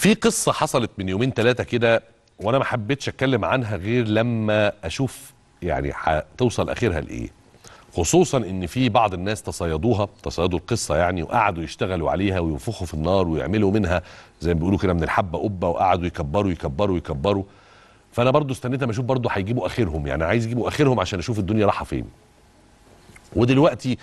في قصة حصلت من يومين ثلاثة كده وأنا ما حبيتش أتكلم عنها غير لما أشوف يعني هتوصل آخرها لإيه خصوصا ان في بعض الناس تصيدوها تصيدوا القصه يعني وقعدوا يشتغلوا عليها وينفخوا في النار ويعملوا منها زي ما بيقولوا كده من الحبه قبه وقعدوا يكبروا يكبروا يكبروا فانا برضو استنيت اما اشوف برضو هيجيبوا اخرهم يعني عايز يجيبوا اخرهم عشان اشوف الدنيا راحه فين ودلوقتي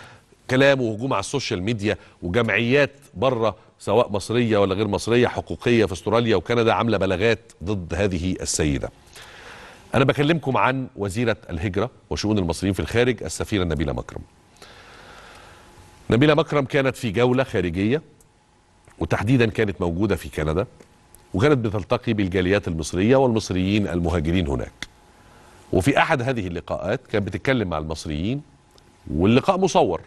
كلام وهجوم على السوشيال ميديا وجمعيات بره سواء مصرية ولا غير مصرية حقوقية في استراليا وكندا عاملة بلاغات ضد هذه السيدة أنا بكلمكم عن وزيرة الهجرة وشؤون المصريين في الخارج السفيرة نبيلة مكرم نبيلة مكرم كانت في جولة خارجية وتحديدا كانت موجودة في كندا وكانت بتلتقي بالجاليات المصرية والمصريين المهاجرين هناك وفي أحد هذه اللقاءات كانت بتتكلم مع المصريين واللقاء مصور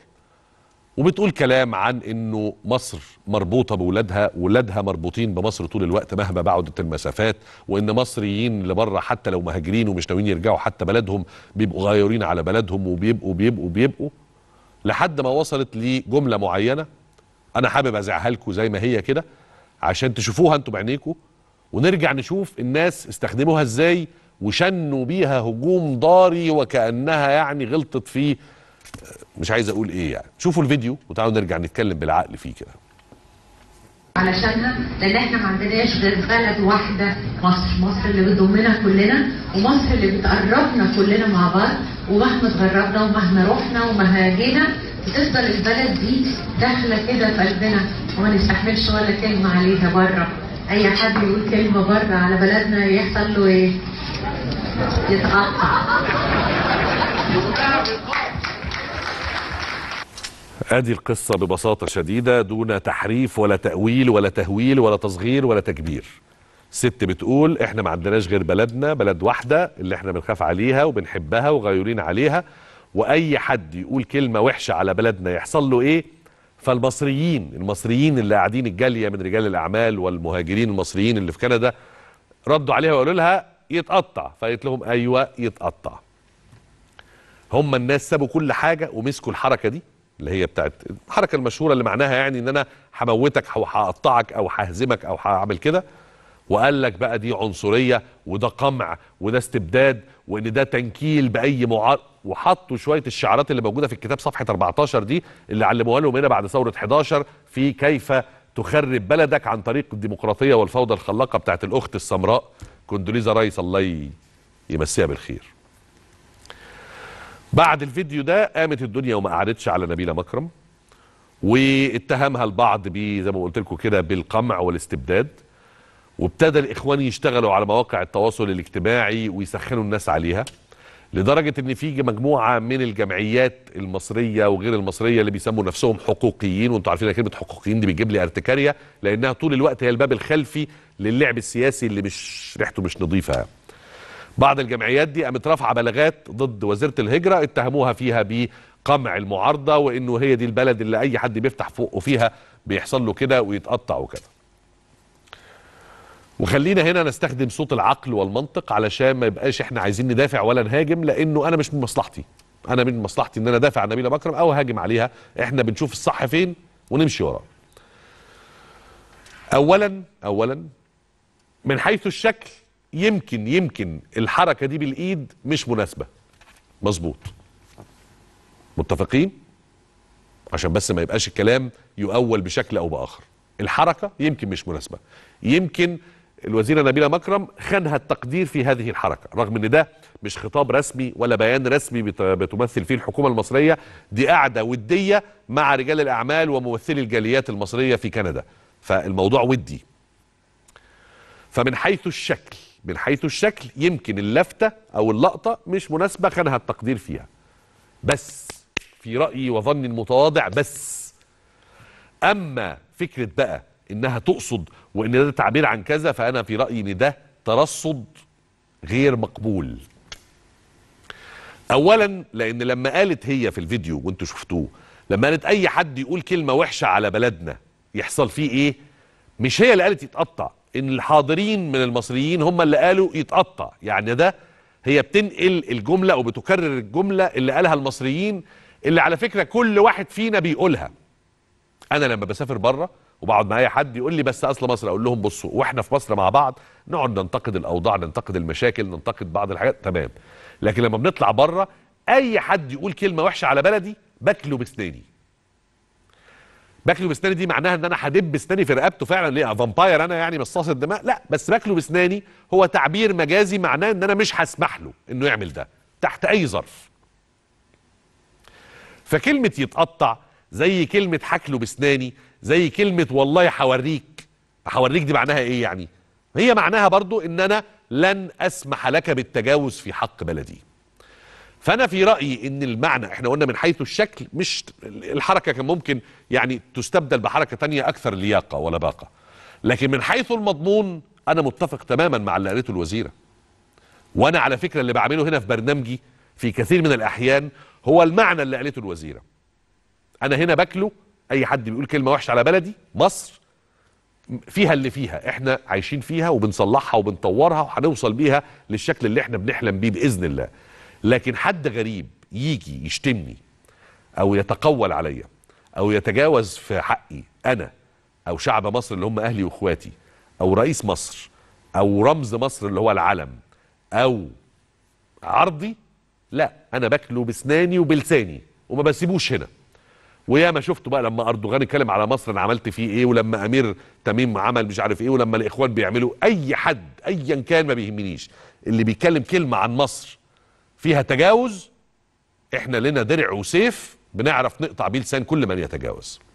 وبتقول كلام عن انه مصر مربوطه بولادها ولادها مربوطين بمصر طول الوقت مهما بعدت المسافات وان مصريين اللي بره حتى لو مهاجرين ومش ناويين يرجعوا حتى بلدهم بيبقوا غايرين على بلدهم وبيبقوا بيبقوا بيبقوا لحد ما وصلت لجمله معينه انا حابب ازعها لكم زي ما هي كده عشان تشوفوها انتم بعينيكم ونرجع نشوف الناس استخدموها ازاي وشنوا بيها هجوم ضاري وكانها يعني غلطت فيه مش عايز اقول ايه يعني شوفوا الفيديو وتعالوا نرجع نتكلم بالعقل فيه كده علشانها لان احنا ما عندناش غير بلد واحده مصر، مصر اللي بتضمنا كلنا ومصر اللي بتقربنا كلنا مع بعض ومهما اتغربنا ومهما رحنا ومهما جينا بتفضل البلد دي داخله كده في قلبنا وما نستحملش ولا كلمه عليها بره، اي حد يقول كلمه بره على بلدنا يحصل له ايه؟ يتقطع. ادي القصه ببساطه شديده دون تحريف ولا تاويل ولا تهويل ولا تصغير ولا تكبير ست بتقول احنا ما عندناش غير بلدنا بلد واحده اللي احنا بنخاف عليها وبنحبها وغيورين عليها واي حد يقول كلمه وحشه على بلدنا يحصل له ايه فالمصريين المصريين اللي قاعدين الجاليه من رجال الاعمال والمهاجرين المصريين اللي في كندا ردوا عليها وقالوا لها يتقطع فقالت لهم ايوه يتقطع هم الناس سابوا كل حاجه ومسكوا الحركه دي اللي هي بتاعت الحركه المشهوره اللي معناها يعني ان انا هموتك او هقطعك او ههزمك او هعمل كده وقال لك بقى دي عنصريه وده قمع وده استبداد وان ده تنكيل باي معارض وحطوا شويه الشعارات اللي موجوده في الكتاب صفحه 14 دي اللي علموها لهم هنا بعد ثوره 11 في كيف تخرب بلدك عن طريق الديمقراطيه والفوضى الخلاقه بتاعت الاخت السمراء كوندوليزا رايس الله يمسيها بالخير بعد الفيديو ده قامت الدنيا وما قعدتش على نبيله مكرم واتهمها البعض ب زي ما قلت لكم كده بالقمع والاستبداد وابتدى الاخوان يشتغلوا على مواقع التواصل الاجتماعي ويسخنوا الناس عليها لدرجه ان في مجموعه من الجمعيات المصريه وغير المصريه اللي بيسموا نفسهم حقوقيين وانتم عارفين كلمه حقوقيين دي بتجيب لي ارتكاريه لانها طول الوقت هي الباب الخلفي للعب السياسي اللي مش ريحته مش نظيفه بعض الجمعيات دي قامت رافعه بلاغات ضد وزيره الهجره اتهموها فيها بقمع المعارضه وانه هي دي البلد اللي اي حد بيفتح فوقه فيها بيحصل له كده ويتقطع وكده وخلينا هنا نستخدم صوت العقل والمنطق علشان ما يبقاش احنا عايزين ندافع ولا نهاجم لانه انا مش من مصلحتي انا من مصلحتي ان انا ادافع عن نبيله بكرم او هاجم عليها احنا بنشوف الصح فين ونمشي وراه اولا اولا من حيث الشكل يمكن يمكن الحركه دي بالايد مش مناسبه مظبوط متفقين عشان بس ما يبقاش الكلام يؤول بشكل او باخر الحركه يمكن مش مناسبه يمكن الوزيره نبيله مكرم خانها التقدير في هذه الحركه رغم ان ده مش خطاب رسمي ولا بيان رسمي بتمثل فيه الحكومه المصريه دي قاعده وديه مع رجال الاعمال وممثلي الجاليات المصريه في كندا فالموضوع ودي فمن حيث الشكل من حيث الشكل يمكن اللفتة أو اللقطة مش مناسبة خانها التقدير فيها بس في رأيي وظني المتواضع بس أما فكرة بقى إنها تقصد وإن ده تعبير عن كذا فأنا في رأيي إن ده ترصد غير مقبول أولا لأن لما قالت هي في الفيديو وانتوا شفتوه لما قالت أي حد يقول كلمة وحشة على بلدنا يحصل فيه إيه مش هي اللي قالت يتقطع ان الحاضرين من المصريين هم اللي قالوا يتقطع يعني ده هي بتنقل الجملة أو بتكرر الجملة اللي قالها المصريين اللي على فكرة كل واحد فينا بيقولها أنا لما بسافر بره وبقعد معايا حد يقول لي بس اصل مصر اقول لهم بصوا واحنا في مصر مع بعض نقعد ننتقد الاوضاع ننتقد المشاكل ننتقد بعض الحاجات تمام لكن لما بنطلع بره اي حد يقول كلمه وحشه على بلدي باكله بسناني باكله بسناني دي معناها ان انا هدب اسناني في رقبته فعلا ليه فامباير انا يعني مصاص الدماء لا بس باكله بسناني هو تعبير مجازي معناه ان انا مش هسمح له انه يعمل ده تحت اي ظرف فكلمه يتقطع زي كلمه حكله بسناني زي كلمه والله هوريك هوريك دي معناها ايه يعني هي معناها برضو ان انا لن اسمح لك بالتجاوز في حق بلدي فانا في رايي ان المعنى احنا قلنا من حيث الشكل مش الحركه كان ممكن يعني تستبدل بحركه تانية اكثر لياقه ولباقه لكن من حيث المضمون انا متفق تماما مع اللي قالته الوزيره وانا على فكره اللي بعمله هنا في برنامجي في كثير من الاحيان هو المعنى اللي قالته الوزيره انا هنا باكله اي حد بيقول كلمه وحشه على بلدي مصر فيها اللي فيها احنا عايشين فيها وبنصلحها وبنطورها وهنوصل بيها للشكل اللي احنا بنحلم بيه باذن الله لكن حد غريب يجي يشتمني او يتقول عليا او يتجاوز في حقي انا او شعب مصر اللي هم اهلي واخواتي او رئيس مصر او رمز مصر اللي هو العلم او عرضي لا انا باكله بسناني وبلساني وما بسيبوش هنا ويا ما شفت بقى لما اردوغان اتكلم على مصر انا عملت فيه ايه ولما امير تميم عمل مش عارف ايه ولما الاخوان بيعملوا اي حد ايا كان ما بيهمنيش اللي بيتكلم كلمه عن مصر فيها تجاوز احنا لنا درع وسيف بنعرف نقطع بيه لسان كل من يتجاوز